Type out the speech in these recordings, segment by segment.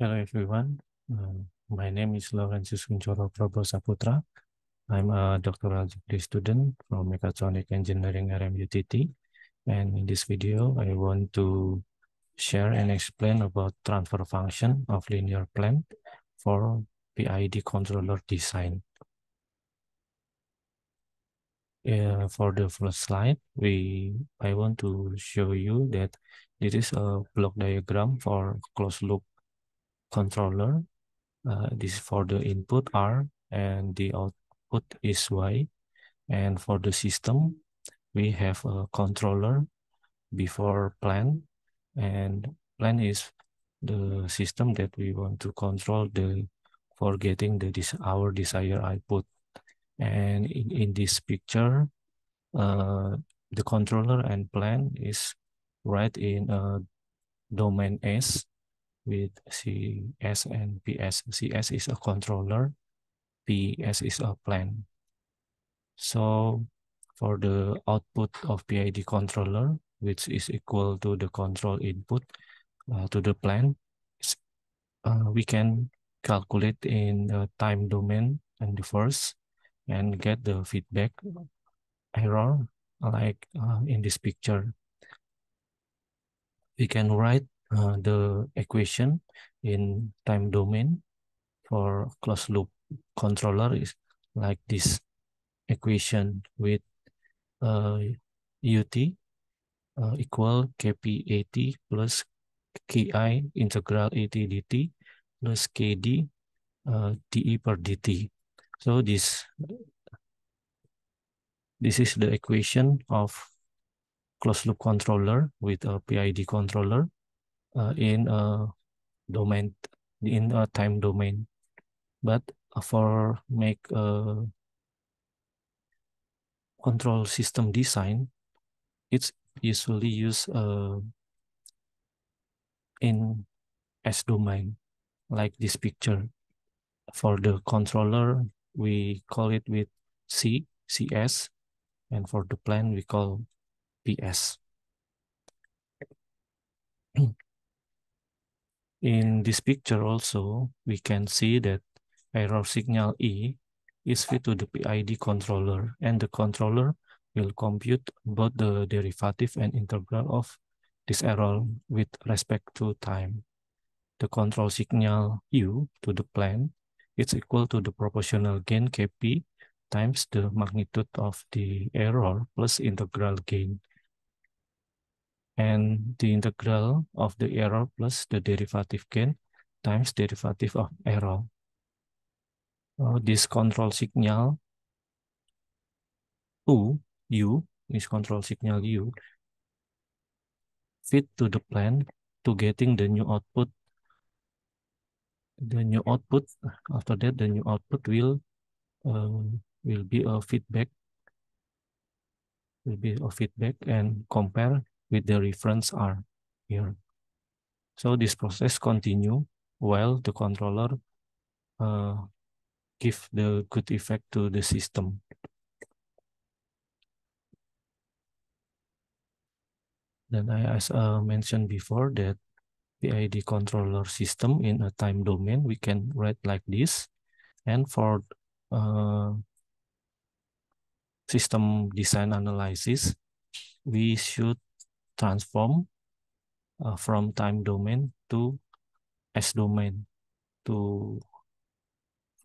Hello everyone. Um, my name is Laurentius Kunchoro Probo Saputra. I'm a doctoral degree student from Mechatronic Engineering RMUTT. And in this video, I want to share and explain about transfer function of linear plan for PID controller design. Uh, for the first slide, we I want to show you that this is a block diagram for closed loop controller. Uh, this for the input R and the output is Y. And for the system, we have a controller before plan. And plan is the system that we want to control the for getting the this our desired output. And in, in this picture, uh, the controller and plan is right in a uh, domain S with CS and PS. CS is a controller, PS is a plan. So for the output of PID controller, which is equal to the control input uh, to the plan, uh, we can calculate in the time domain and the first and get the feedback error like uh, in this picture. We can write uh, the equation in time domain for closed loop controller is like this equation with uh, ut uh, equal kpat plus ki integral at dt plus kd uh, dE per dt. So this this is the equation of closed loop controller with a PID controller uh, in a domain in a time domain but uh, for make a control system design it's usually used uh, in s domain like this picture for the controller we call it with c cs and for the plan we call ps in this picture also, we can see that error signal E is fed to the PID controller and the controller will compute both the derivative and integral of this error with respect to time. The control signal U to the plan is equal to the proportional gain Kp times the magnitude of the error plus integral gain and the integral of the error plus the derivative gain times derivative of error. So oh, this control signal U, U, this control signal U, fit to the plan to getting the new output. The new output, after that the new output will um, will be a feedback will be a feedback and compare with the reference R here. So this process continue while the controller uh, give the good effect to the system. Then I, as uh, mentioned before that PID controller system in a time domain, we can write like this. And for uh, system design analysis, we should transform uh, from time domain to S domain to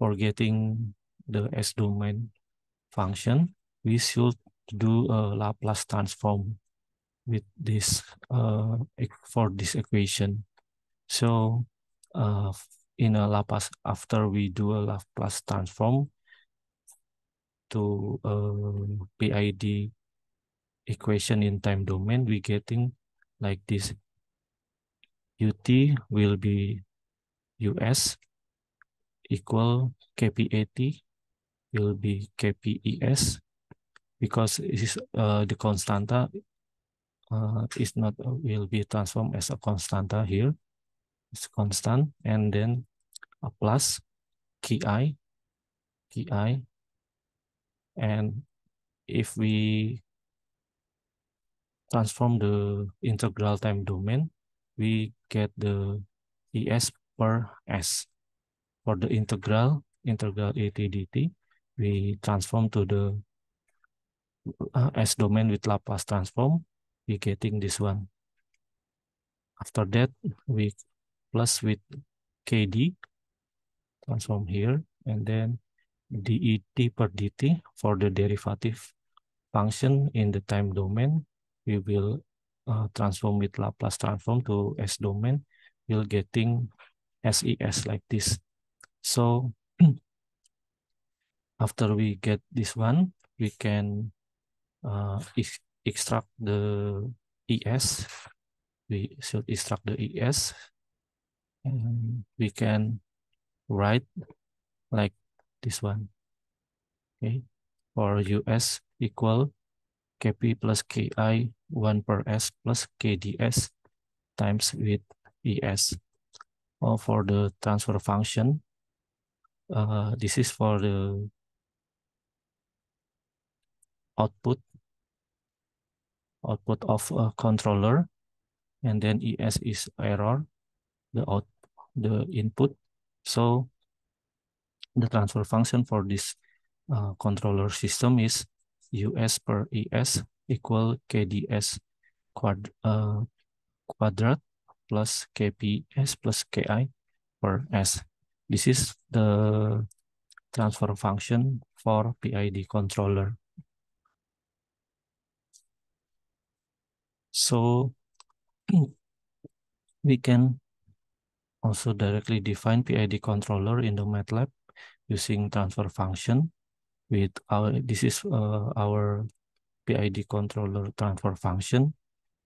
for getting the S domain function, we should do a Laplace transform with this uh, for this equation. So uh, in a Laplace, after we do a Laplace transform to uh, PID equation in time domain, we getting like this. ut will be us equal kpat will be kpes because it is uh, the constanta uh, is not uh, will be transformed as a constanta here. It's constant and then a plus ki ki and if we transform the integral time domain, we get the ES per S. For the integral, integral AT dt, we transform to the uh, S domain with Laplace transform, we getting this one. After that, we plus with KD, transform here, and then dEt per dt for the derivative function in the time domain, we will uh, transform with Laplace transform to S domain, we'll getting SES like this. So after we get this one, we can uh, extract the ES. We should extract the ES. And we can write like this one. Okay, for US equal kp plus ki 1 per s plus kds times with es. Or oh, for the transfer function, uh, this is for the output output of a controller and then es is error the out the input so the transfer function for this uh, controller system is us per es equal kds quad, uh, quadrat plus kps plus ki per s. This is the transfer function for PID controller. So we can also directly define PID controller in the MATLAB using transfer function with our, this is uh, our PID controller transfer function.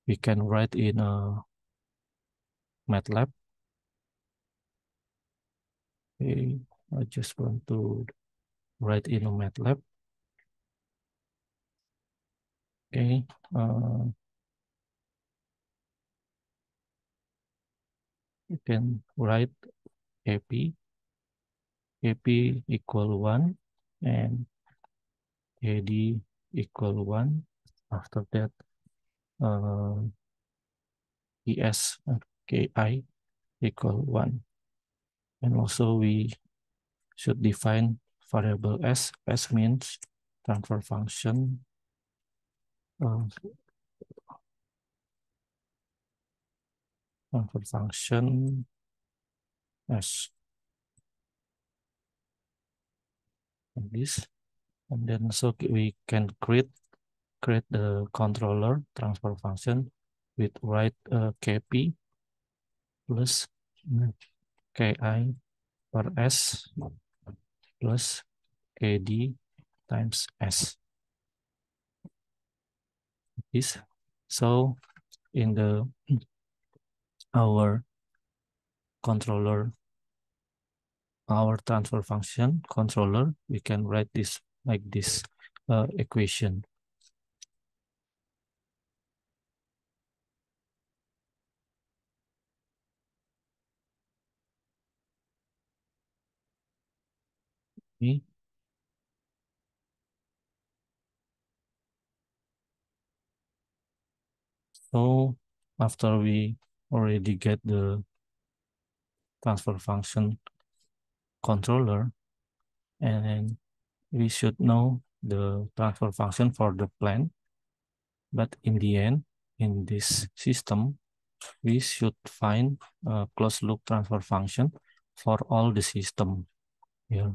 We can write in a MATLAB. Okay, I just want to write in a MATLAB. Okay, uh, you can write AP, AP equal 1 and AD equal 1. After that, uh, ES KI equal 1. And also we should define variable S. S means transfer function. Uh, transfer function S. like this and then so we can create create the controller transfer function with write uh, kp plus ki per s plus kd times s this so in the our controller our transfer function controller, we can write this like this uh, equation. Okay. So after we already get the transfer function controller and we should know the transfer function for the plan. But in the end, in this system, we should find a closed loop transfer function for all the system here.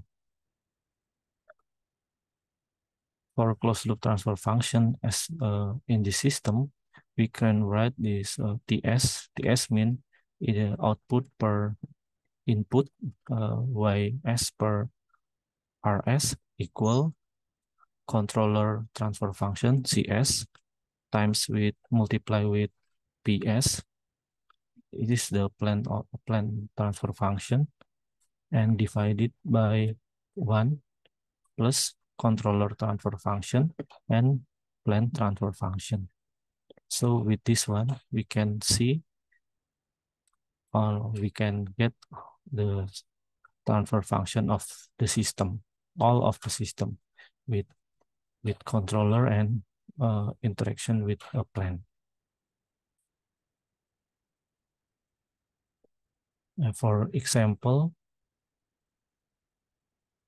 For closed loop transfer function as uh, in the system, we can write this uh, TS. TS mean the uh, output per input uh, per rs equal controller transfer function cs times with multiply with ps it is the plan or plan transfer function and divided by 1 plus controller transfer function and plan transfer function so with this one we can see or uh, we can get the transfer function of the system, all of the system with, with controller and uh, interaction with a plan. And for example,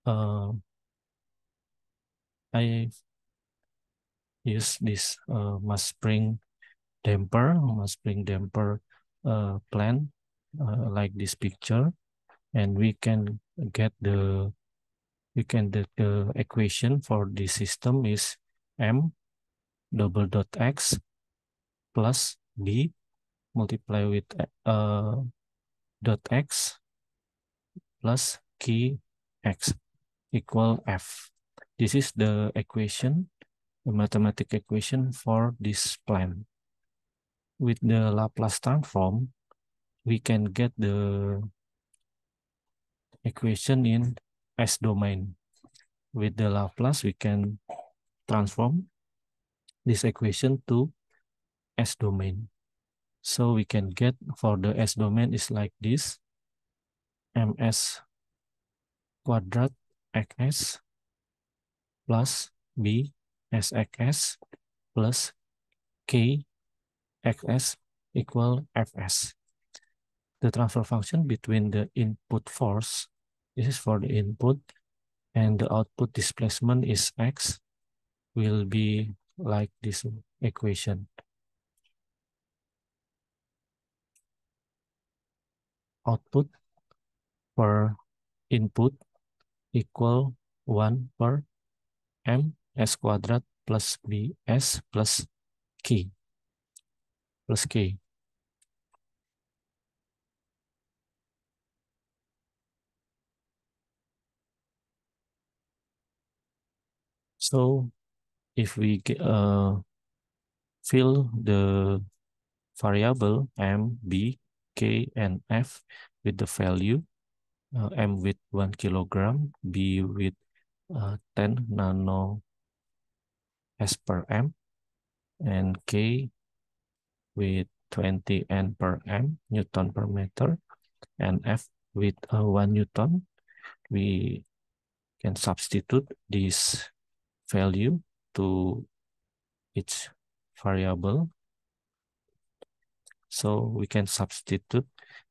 uh, I use this uh, mass spring damper, mass spring damper uh, plan uh, like this picture and we can get the we can the, the equation for the system is m double dot x plus b multiply with uh, dot x plus key x equal f. This is the equation, the mathematic equation for this plan. With the Laplace transform, we can get the equation in S domain. With the Laplace, we can transform this equation to S domain. So we can get for the S domain is like this. ms kuadrat xs plus b s sxs plus k xs equal fs. The transfer function between the input force This is for the input and the output displacement is X will be like this equation. Output per input equal 1 per m s quadrat plus b s plus k plus k So if we uh, fill the variable m, b, k, and f with the value, uh, m with 1 kilogram, b with uh, 10 nano s per m, and k with 20 n per m, newton per meter, and f with uh, 1 newton, we can substitute this value to each variable. So we can substitute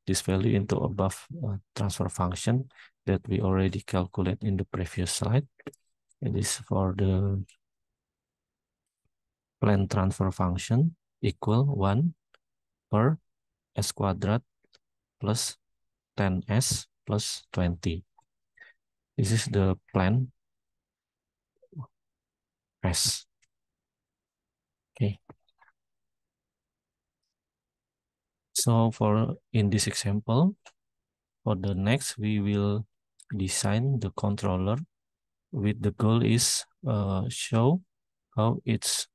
this value into above uh, transfer function that we already calculate in the previous slide. It is for the plan transfer function equal 1 per s quadrat plus 10s plus 20. This is the plan press. Okay. So for in this example, for the next, we will design the controller with the goal is uh, show how its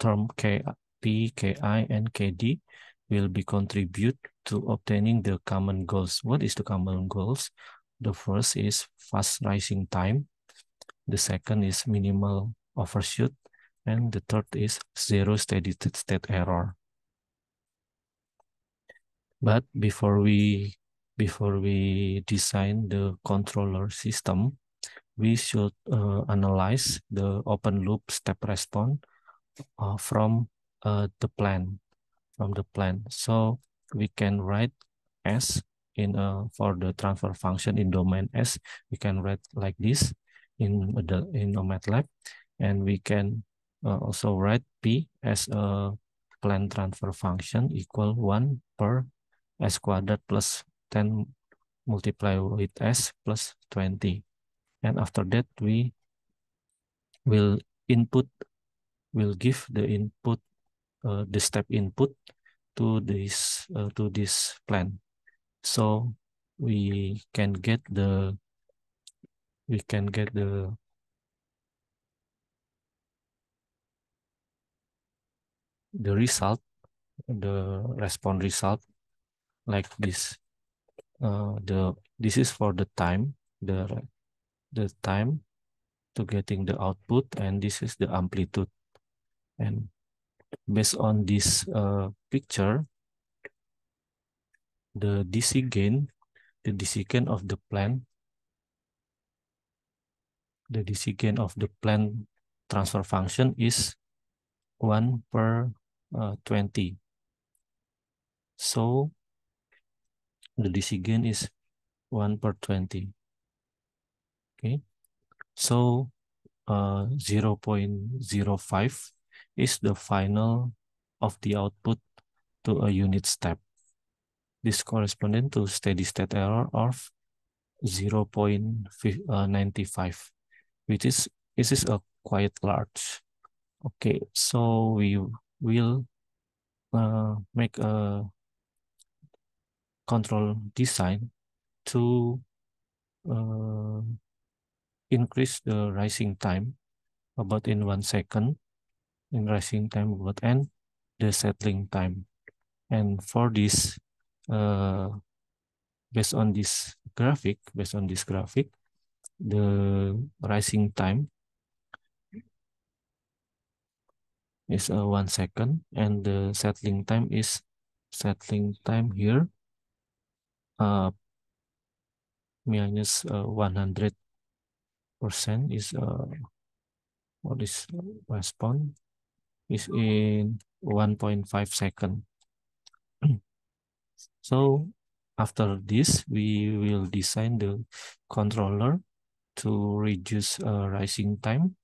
term K, P, KI, and KD will be contribute to obtaining the common goals. What is the common goals? The first is fast rising time. The second is minimal overshoot, and the third is zero steady state error. But before we before we design the controller system, we should uh, analyze the open loop step response uh, from uh, the plan from the plan. So we can write S in a uh, for the transfer function in domain S. We can write like this in the in MATLAB. And we can uh, also write P as a plan transfer function equal 1 per S squared 10 multiply with S plus 20. And after that, we will input, will give the input, uh, the step input to this, uh, to this plan. So we can get the, we can get the the result, the respond result like this. Uh, the this is for the time, the the time to getting the output, and this is the amplitude. And based on this uh, picture, the DC gain, the DC gain of the plant, the DC gain of the plant transfer function is 1 per uh, 20. So the decision is 1 per 20. Okay. So uh, 0 0.05 is the final of the output to a unit step. This corresponding to steady state error of 0 uh, 0.95, which is this is a quite large. Okay, so we will uh, make a control design to uh, increase the rising time about in one second in rising time about and the settling time and for this uh, based on this graphic based on this graphic the rising time is a uh, one second and the settling time is settling time here uh, minus uh, 100 percent is uh, what is response is in 1.5 second so after this we will design the controller to reduce uh, rising time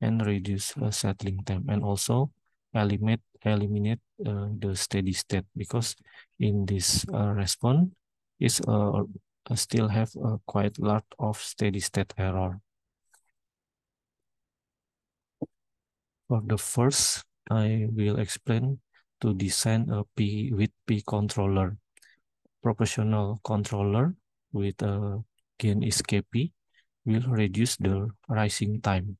and reduce uh, settling time and also eliminate eliminate uh, the steady state because in this uh, response is uh, uh, still have a uh, quite lot of steady state error. For the first, I will explain to design a P with P controller, proportional controller with a uh, gain is KP will reduce the rising time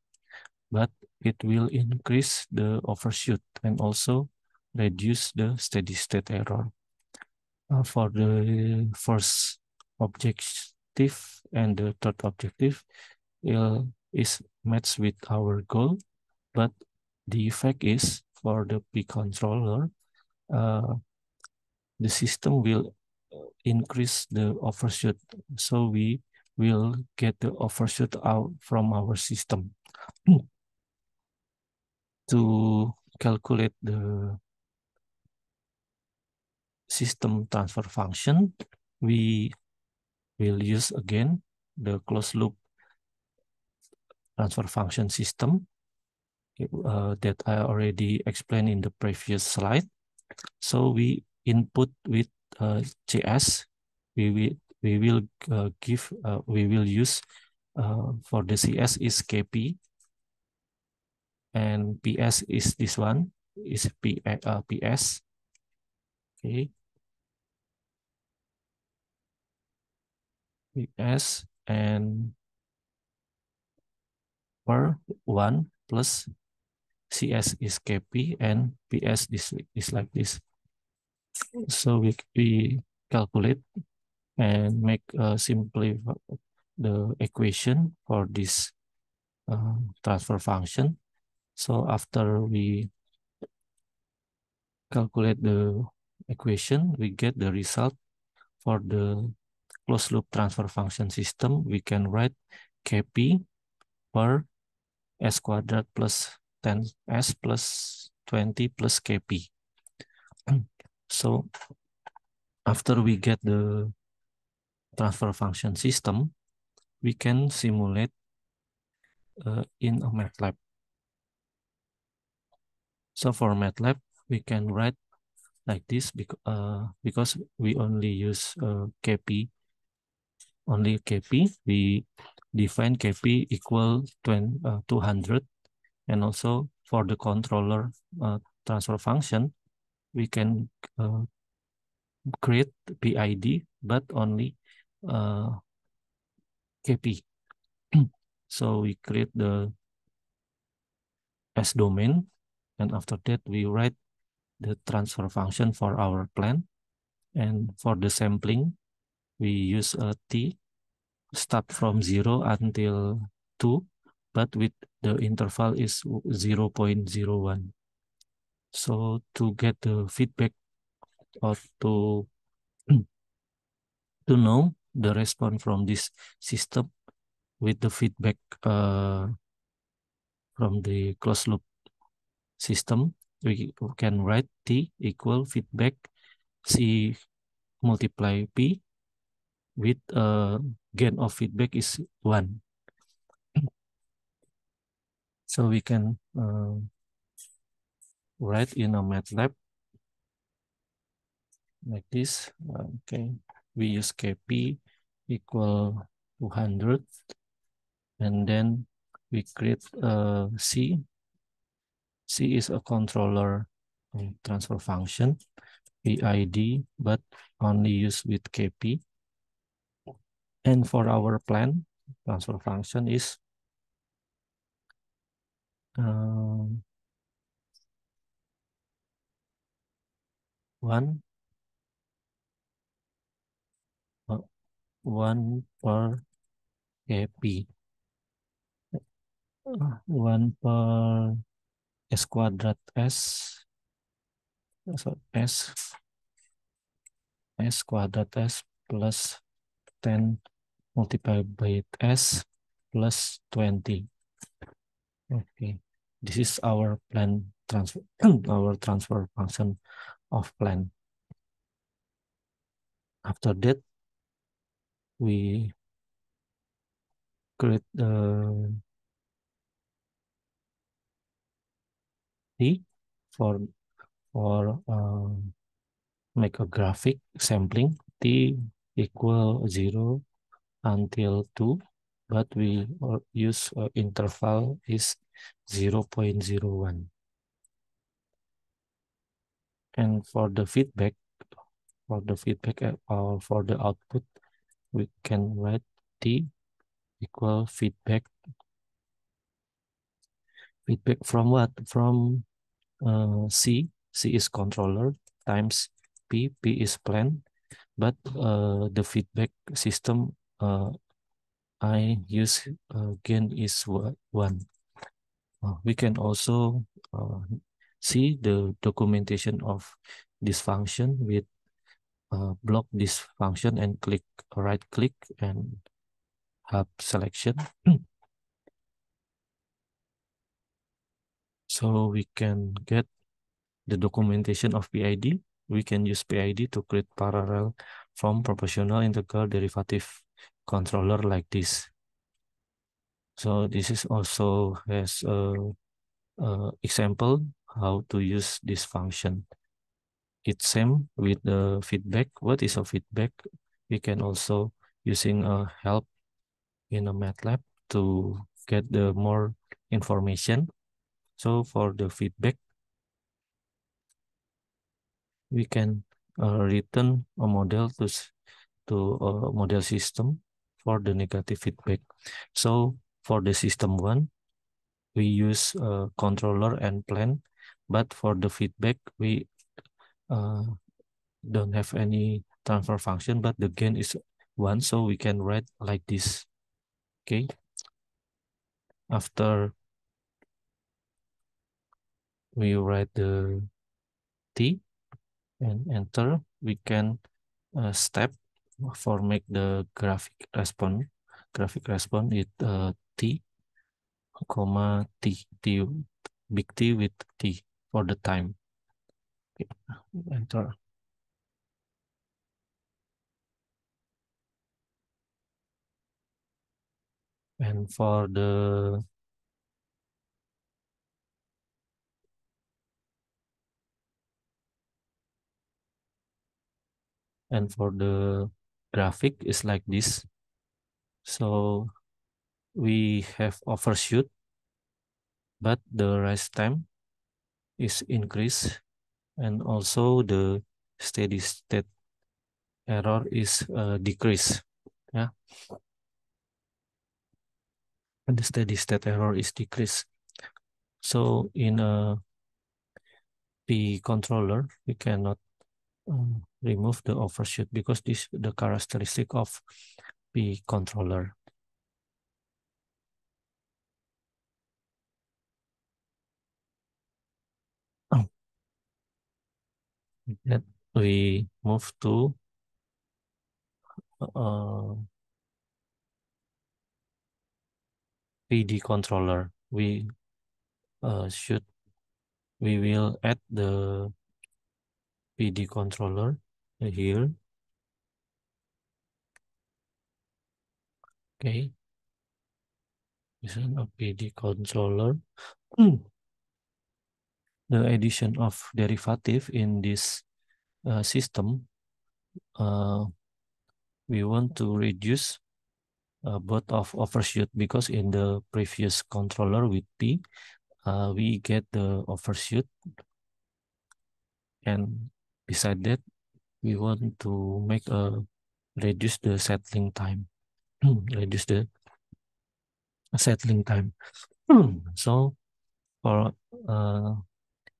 but it will increase the overshoot and also reduce the steady state error. Uh, for the first objective and the third objective it is is matched with our goal, but the effect is for the P controller, uh, the system will uh, increase the overshoot. So we will get the overshoot out from our system. to calculate the system transfer function, we will use again the closed loop transfer function system uh, that I already explained in the previous slide. So we input with uh, JS, we will we will uh, give uh, we will use uh, for the CS is KP and PS is this one is P, uh, PS. Okay. PS and per 1 plus CS is KP and PS is, is like this. So we, we calculate and make uh, simply the equation for this uh, transfer function. So after we calculate the equation, we get the result for the closed loop transfer function system. We can write Kp per s squared plus 10s plus 20 plus Kp. So after we get the transfer function system, we can simulate uh, in a MATLAB. So for MATLAB, we can write like this because, uh, because we only use uh, KP, only KP, we define KP equal 20, uh, 200. And also for the controller uh, transfer function, we can uh, create PID, but only uh, KP. so we create the S domain and after that, we write the transfer function for our plant. And for the sampling, we use a t, start from 0 until 2, but with the interval is 0 0.01. So to get the feedback or to, to know the response from this system with the feedback uh, from the closed loop system, we can write T equal feedback C multiply P with a uh, gain of feedback is 1. So we can uh, write in a MATLAB like this. Okay, we use KP equal 200 and then we create a uh, C C is a controller transfer function, PID, but only used with KP. And for our plan, transfer function is um, one uh, one per KP. Uh, one per s quadrat s so s s quadrat s plus 10 multiplied by s plus 20 okay this is our plan transfer our transfer function of plan after that we create the T for for a um, graphic sampling T equal 0 until 2 but we uh, use uh, interval is 0 0.01 and for the feedback for the feedback or uh, uh, for the output we can write T equal feedback Feedback from what? From uh, C. C is controller times P. P is plan. But uh, the feedback system uh, I use again uh, gain is 1. Uh, we can also uh, see the documentation of this function with uh, block this function and click right click and hub selection So we can get the documentation of PID. We can use PID to create parallel from proportional integral derivative controller like this. So this is also as a, a example how to use this function. It's same with the feedback. What is a feedback? We can also using a help in a MATLAB to get the more information so for the feedback, we can uh, return a model to, to a model system for the negative feedback. So for the system one, we use a controller and plan, but for the feedback, we uh, don't have any transfer function, but the gain is one, so we can write like this. Okay. After we write the T and enter, we can uh, step for make the graphic response. Graphic response is uh, T, comma T, T, big T with T for the time. Okay. Enter. And for the and for the graphic is like this so we have overshoot but the rise time is increased and also the steady state error is uh, decreased yeah and the steady state error is decreased so in a p controller we cannot um, remove the overshoot because this is the characteristic of the controller. Oh. we move to uh, PD controller. We uh, should we will add the PD controller here. Okay. This is an OPD controller. the addition of derivative in this uh, system, uh, we want to reduce uh, both of overshoot because in the previous controller with P, uh, we get the overshoot. And beside that, we want to make a reduce the settling time reduce the settling time so for uh,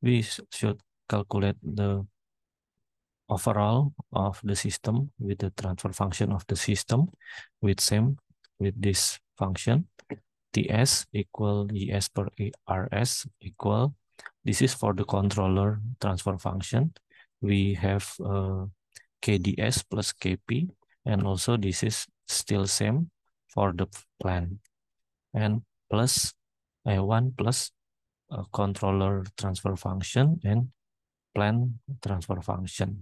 we should calculate the overall of the system with the transfer function of the system with same with this function ts equal es per ars equal this is for the controller transfer function we have uh, KDS plus KP and also this is still same for the plan and plus a one plus a uh, controller transfer function and plan transfer function.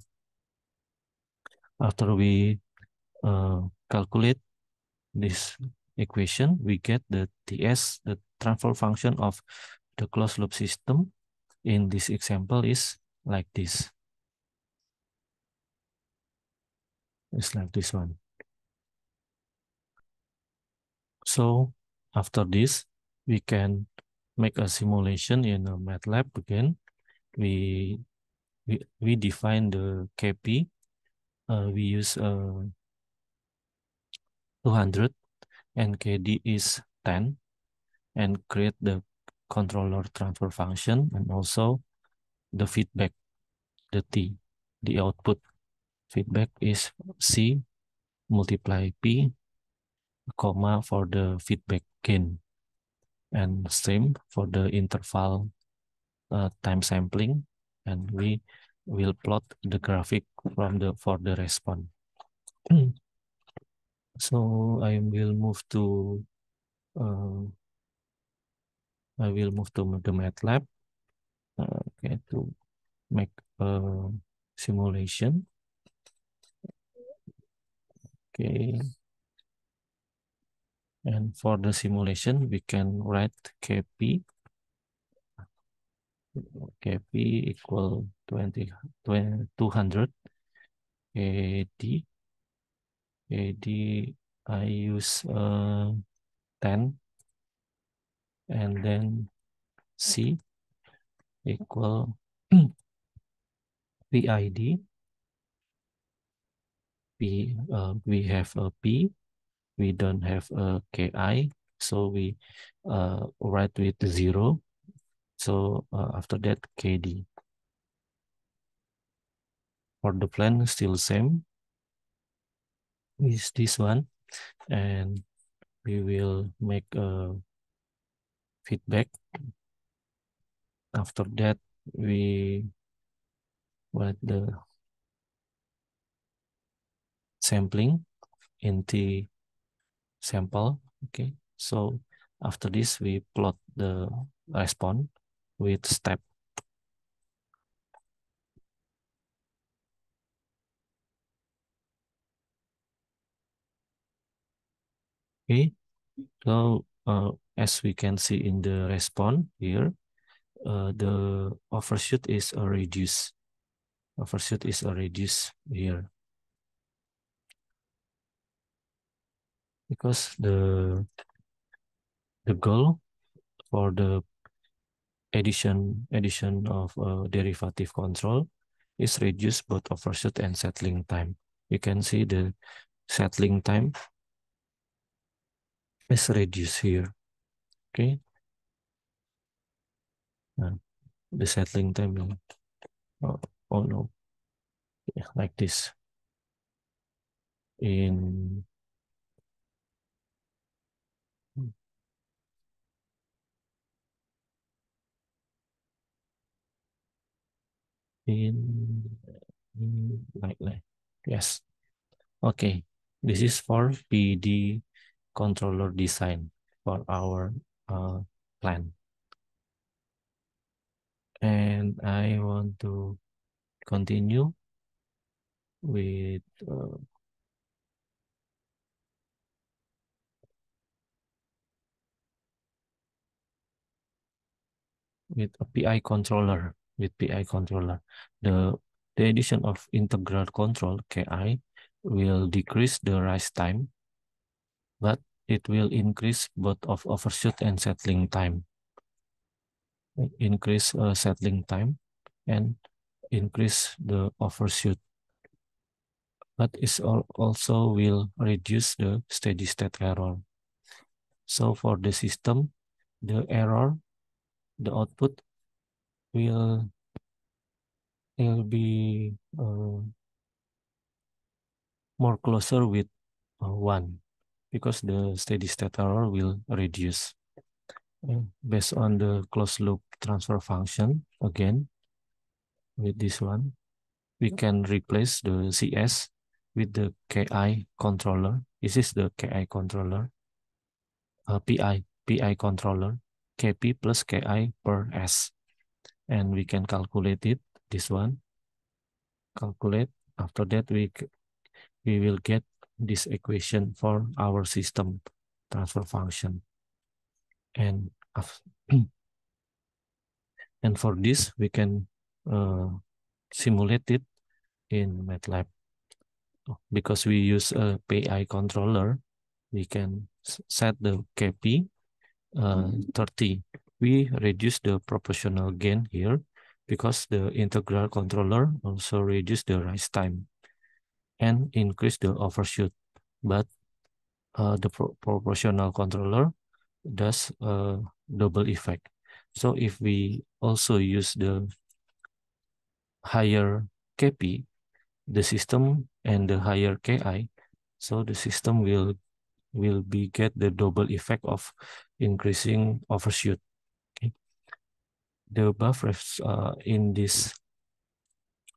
After we uh, calculate this equation, we get the TS, the transfer function of the closed loop system in this example is like this. It's like this one. So after this, we can make a simulation in a MATLAB again. We we, we define the KP. Uh, we use uh, 200 and KD is 10 and create the controller transfer function and also the feedback, the T, the output feedback is C multiply P, comma for the feedback gain, and same for the interval uh, time sampling, and we will plot the graphic from the for the response. so I will move to uh, I will move to the MATLAB. Uh, okay, to make a simulation. Okay. And for the simulation, we can write Kp. Kp equal 20, 20 200 AD. AD, I use uh, 10. And then C equal PID P, uh, we have a P, we don't have a KI, so we uh, write with zero. So uh, after that, KD. For the plan, still same is this one. And we will make a feedback. After that, we write the sampling in the sample. Okay, so after this, we plot the response with step. Okay, so uh, as we can see in the response here, uh, the overshoot is a reduce. Overshoot is a reduce here. because the the goal for the addition addition of a derivative control is reduce both overshoot and settling time. You can see the settling time is reduced here. Okay. And uh, the settling time. Oh, oh no. Yeah, like this. In in, in like that. Yes. Okay. This is for PD controller design for our uh, plan. And I want to continue with uh, with a PI controller with PI controller. The, the addition of integral control KI will decrease the rise time, but it will increase both of overshoot and settling time. Increase uh, settling time and increase the overshoot. But it also will reduce the steady state error. So for the system, the error, the output will will be uh, more closer with uh, 1 because the steady state error will reduce. Uh, based on the closed loop transfer function, again, with this one, we can replace the CS with the KI controller. This is the KI controller, uh, PI, PI controller, KP plus KI per S and we can calculate it this one calculate after that we we will get this equation for our system transfer function and and for this we can uh, simulate it in MATLAB because we use a PI controller we can set the KP uh, mm-hmm. 30 we reduce the proportional gain here because the integral controller also reduce the rise time and increase the overshoot. But uh, the pro proportional controller does a uh, double effect. So if we also use the higher KP, the system and the higher KI, so the system will will be get the double effect of increasing overshoot the buffers uh, in this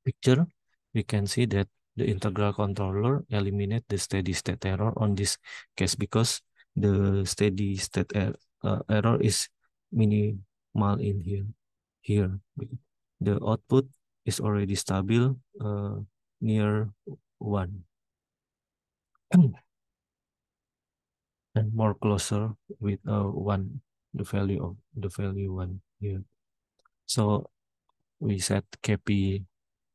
picture, we can see that the integral controller eliminate the steady state error on this case because the steady state er uh, error is minimal in here. Here, the output is already stable uh, near 1. and more closer with uh, 1, the value of the value 1 here. So we set KP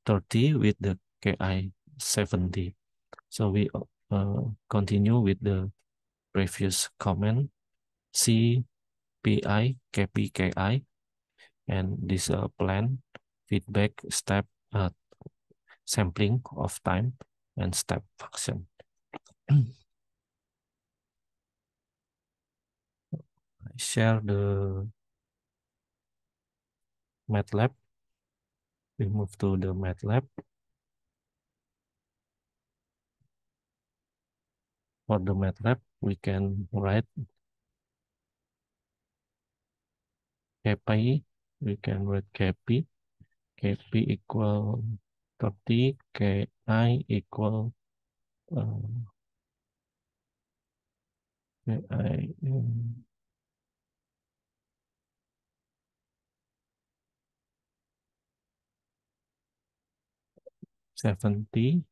30 with the KI 70. So we uh, continue with the previous comment CPI, KPKI, and this uh, plan feedback step uh, sampling of time and step function. share the MATLAB. We move to the MATLAB. For the MATLAB, we can write KPI. We can write kpi. Kpi equal 30. KI equal uh KI. Um, 70.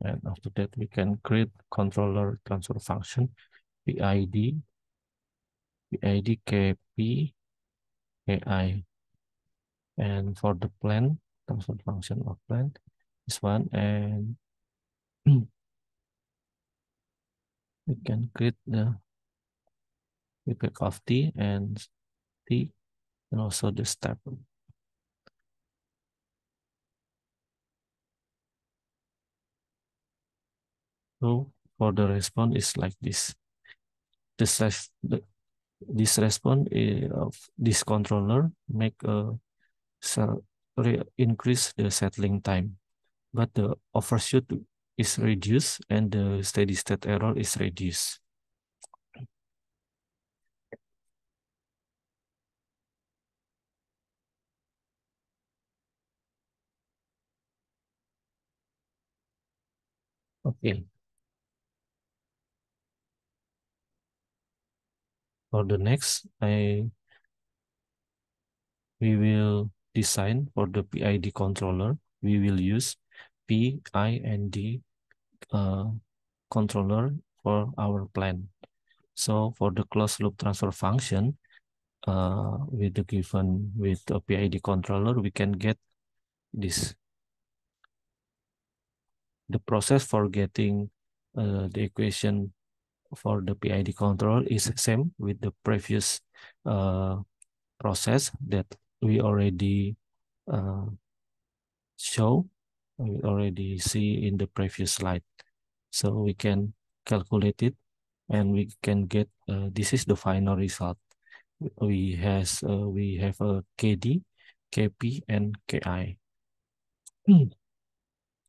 And after that, we can create controller transfer function, PID, PID KP, AI. And for the plan, transfer function of plan, this one, and we can create the feedback of T and T, and also the step. So for the response is like this. This, this response of this controller make a increase the settling time, but the overshoot is reduced and the steady state error is reduced. Okay. for the next I we will design for the PID controller we will use PIND uh, controller for our plan so for the closed loop transfer function uh, with the given with a PID controller we can get this the process for getting uh, the equation for the PID control is same with the previous uh, process that we already uh, show, we already see in the previous slide. So we can calculate it and we can get, uh, this is the final result. We, has, uh, we have a KD, KP, and KI.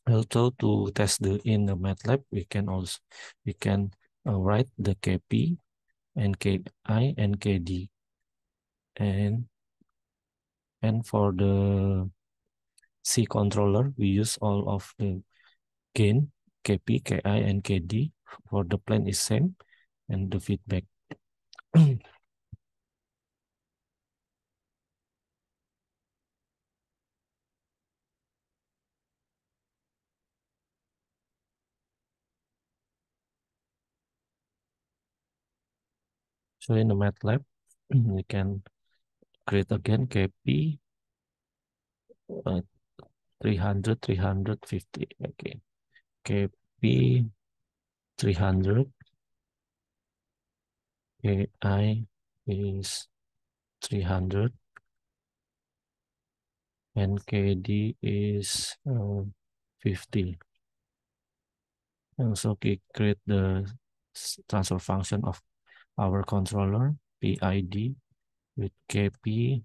Also to test the in the MATLAB, we can also we can I'll write the KP and KI and KD. And, and for the C controller, we use all of the gain, KP, KI, and KD for the plan is same and the feedback. So in the MATLAB, you can create again KP uh, 300, 350 again. Okay. KP 300 AI is 300 and KD is uh, 50. And so create the transfer function of our controller PID with KP,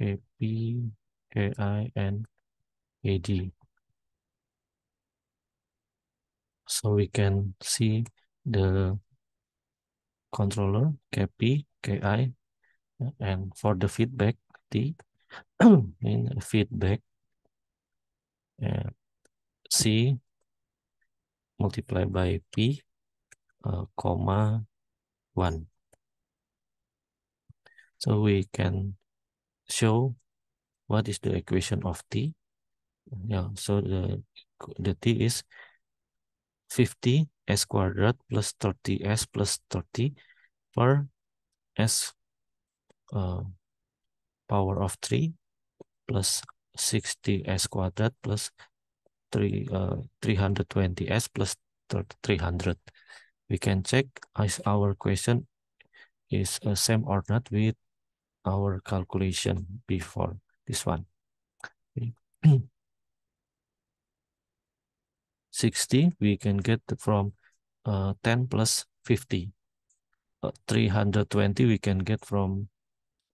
KP, KI, and AD. So we can see the controller KP, KI, and for the feedback, T in feedback, and C multiplied by P, uh, comma, 1. So we can show what is the equation of t. Yeah, so the, the t is 50 s squared plus 30 s plus 30 per s uh, power of 3 plus 60 s squared 3 uh, 320 s plus 300 we can check if our question is the uh, same or not with our calculation before this one. Okay. 60, we can get from uh, 10 plus 50. Uh, 320, we can get from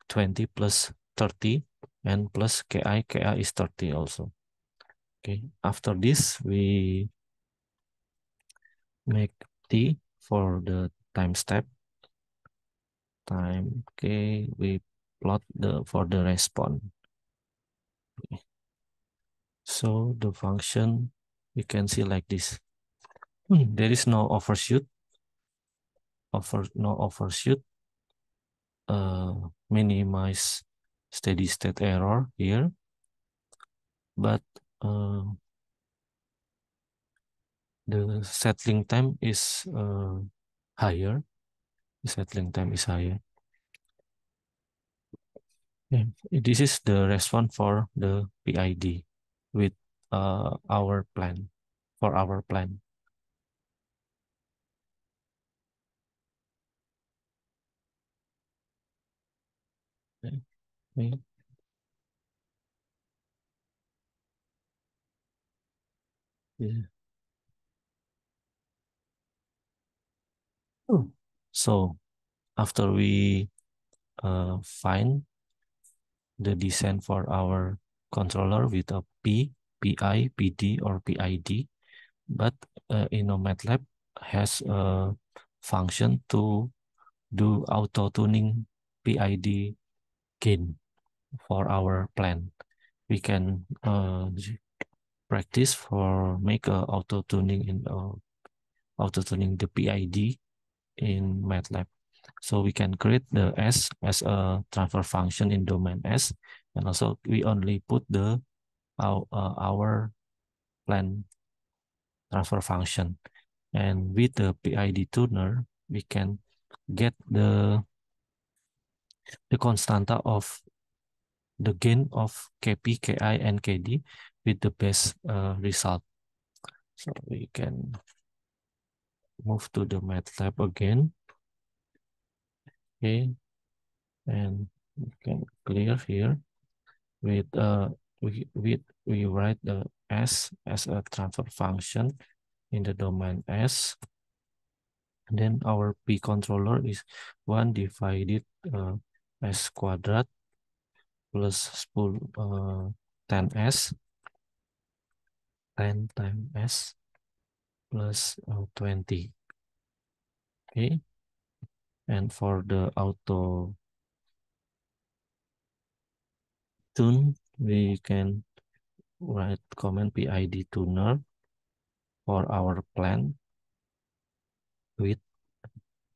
20 plus 30 and plus KI, KI is 30 also. Okay, after this, we make T for the time step time okay we plot the for the response so the function we can see like this hmm, there is no overshoot over no overshoot uh minimize steady state error here but uh, the settling time is uh, higher. The settling time is higher. This is the response for the PID with uh, our plan, for our plan. okay. Yeah. So after we uh, find the descent for our controller with a P, PI, PD, or PID, but uh, a MATLAB has a function to do auto-tuning PID gain for our plan. We can uh, practice for make a auto-tuning in uh, auto-tuning the PID in MATLAB. So we can create the S as a transfer function in domain S. And also we only put the our, uh, our plan transfer function. And with the PID tuner, we can get the the constanta of the gain of KP, KI, and KD with the best uh, result. So we can move to the MATLAB again. Okay, and we can clear here with uh we we we write the s as a transfer function in the domain s. And then our p controller is one divided uh, s quadrat plus spool uh, 10s 10 times s plus 20. Okay. And for the auto tune, we can write command PID tuner for our plan with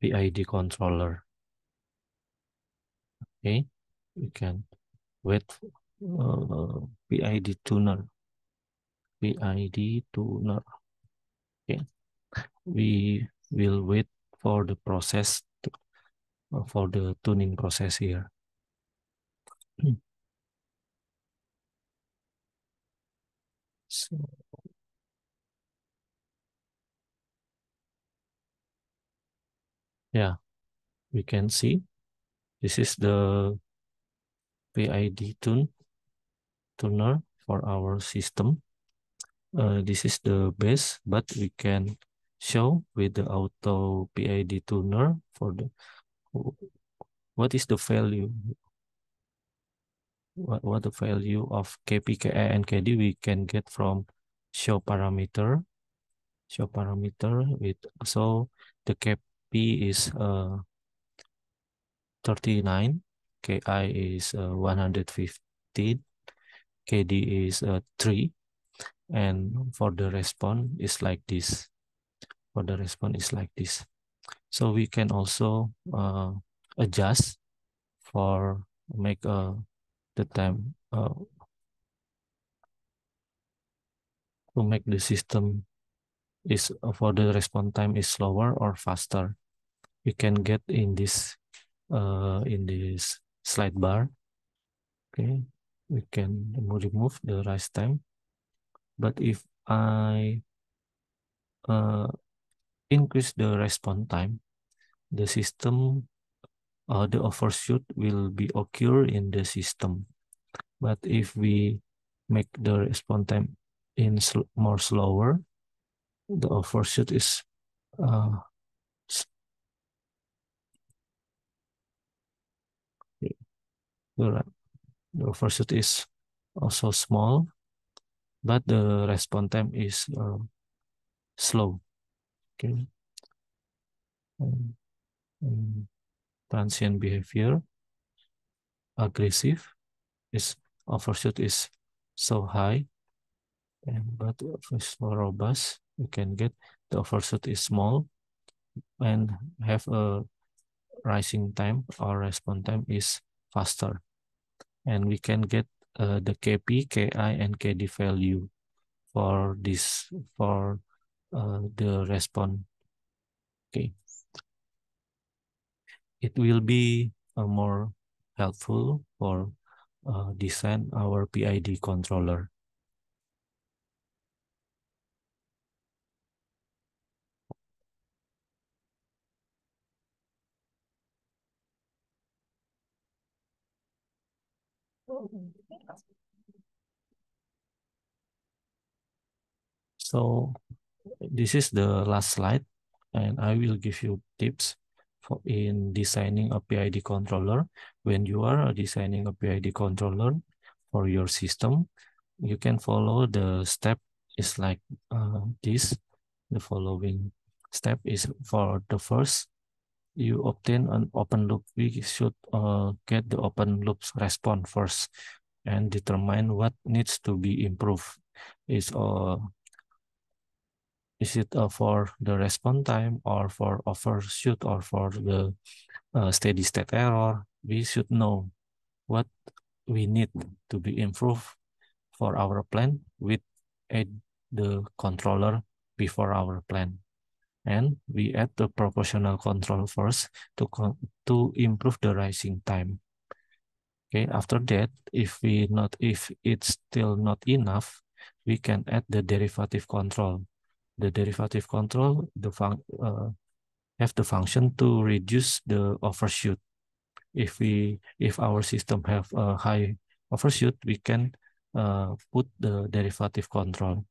PID controller. Okay, we can wait uh, PID tuner, PID tuner we will wait for the process to, for the tuning process here. so yeah, we can see this is the PID tune tuner for our system. Uh, this is the base, but we can show with the auto PID tuner for the what is the value what what the value of KPKA and KD we can get from show parameter show parameter with so the KP is uh 39 KI is uh, 115 KD is uh, 3 and for the response is like this for the response is like this. So we can also uh, adjust for make uh, the time uh, to make the system is uh, for the response time is slower or faster. You can get in this uh, in this slide bar. Okay, we can remove the rise time. But if I uh, increase the response time, the system, uh, the overshoot will be occur in the system. But if we make the response time in sl more slower, the overshoot is uh, the, the overshoot is also small, but the response time is uh, slow okay um, um, transient behavior aggressive is uh, overshoot is so high and but if it's more robust you can get the overshoot is small and have a rising time or response time is faster and we can get uh, the kp ki and kd value for this for uh, the response. Okay. It will be a uh, more helpful for uh, design our PID controller. So this is the last slide and I will give you tips for in designing a PID controller. When you are designing a PID controller for your system, you can follow the step is like uh, this. The following step is for the first, you obtain an open loop. We should uh, get the open loops response first and determine what needs to be improved. Is uh, is it uh, for the response time or for overshoot or for the uh, steady state error? We should know what we need to be improved for our plan with add the controller before our plan. And we add the proportional control first to, con to improve the rising time. Okay, after that, if we not if it's still not enough, we can add the derivative control the derivative control the fun uh, have the function to reduce the overshoot. If we if our system have a high overshoot, we can uh, put the derivative control.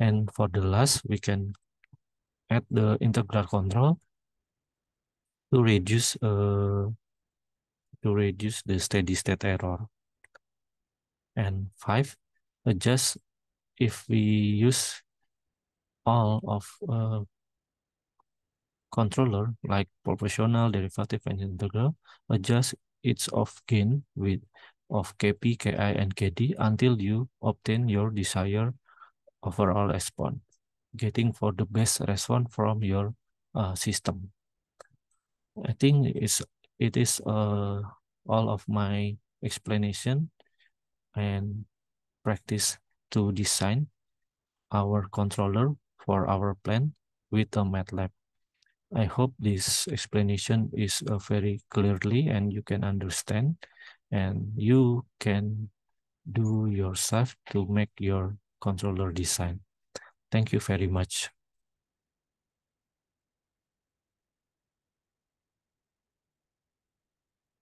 And for the last, we can add the integral control to reduce uh, to reduce the steady state error. And five, adjust if we use all of uh, controller like proportional, derivative, and integral adjust its of gain with of Kp, Ki, and Kd until you obtain your desired overall response, getting for the best response from your uh, system. I think it's it is uh, all of my explanation and practice to design our controller for our plan with the MATLAB. I hope this explanation is uh, very clearly and you can understand and you can do yourself to make your controller design. Thank you very much.